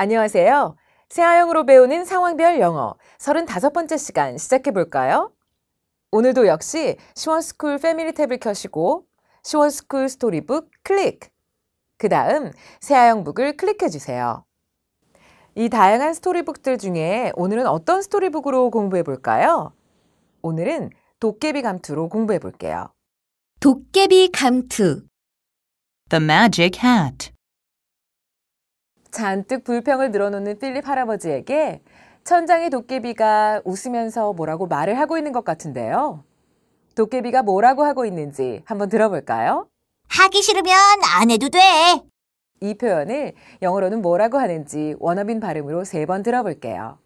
안녕하세요. 세아영으로 배우는 상황별 영어 35번째 시간 시작해 볼까요? 오늘도 역시 시원스쿨 패밀리 탭을 켜시고 시원스쿨 스토리북 클릭. 그 다음 세아영 북을 클릭해 주세요. 이 다양한 스토리북들 중에 오늘은 어떤 스토리북으로 공부해 볼까요? 오늘은 도깨비 감투로 공부해 볼게요. 도깨비 감투 The Magic Hat 잔뜩 불평을 늘어놓는 필립 할아버지에게 천장의 도깨비가 웃으면서 뭐라고 말을 하고 있는 것 같은데요. 도깨비가 뭐라고 하고 있는지 한번 들어볼까요? 하기 싫으면 안 해도 돼. 이 표현을 영어로는 뭐라고 하는지 원어민 발음으로 세 번 들어볼게요.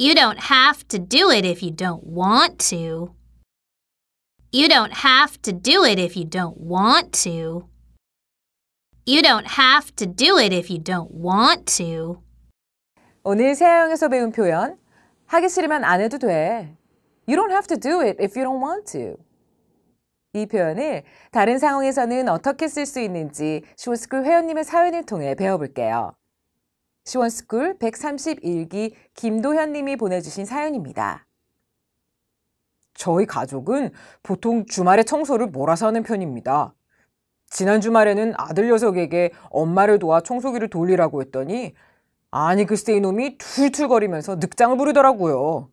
You don't have to do it if you don't want to. You don't have to do it if you don't want to. You don't have to do it if you don't want to. 오늘 세아영에서 배운 표현 하기 싫으면 안 해도 돼. You don't have to do it if you don't want to. 이 표현을 다른 상황에서는 어떻게 쓸 수 있는지 시원스쿨 회원님의 사연을 통해 배워볼게요. 시원스쿨 131기 김도현님이 보내주신 사연입니다. 저희 가족은 보통 주말에 청소를 몰아서 하는 편입니다. 지난 주말에는 아들 녀석에게 엄마를 도와 청소기를 돌리라고 했더니 아니 글쎄 그 이놈이 툴툴거리면서 늑장을 부르더라고요.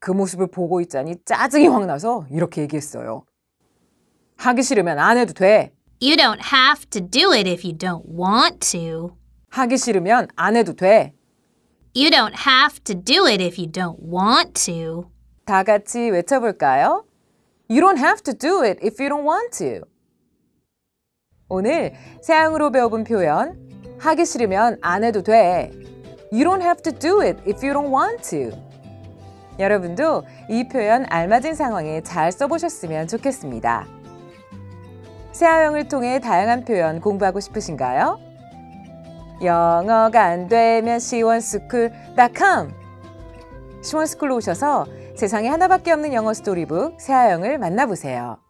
그 모습을 보고 있자니 짜증이 확 나서 이렇게 얘기했어요. 하기 싫으면 안 해도 돼. You don't have to do it if you don't want to. 하기 싫으면 안 해도 돼. You don't have to do it if you don't want to. 다 같이 외쳐볼까요? You don't have to do it if you don't want to. 오늘 서양으로 배워본 표현 하기 싫으면 안 해도 돼. You don't have to do it if you don't want to. 여러분도 이 표현 알맞은 상황에 잘 써보셨으면 좋겠습니다. 세아영을 통해 다양한 표현 공부하고 싶으신가요? 영어가 안 되면 시원스쿨닷컴 시원스쿨로 오셔서 세상에 하나밖에 없는 영어 스토리북 세아영을 만나보세요.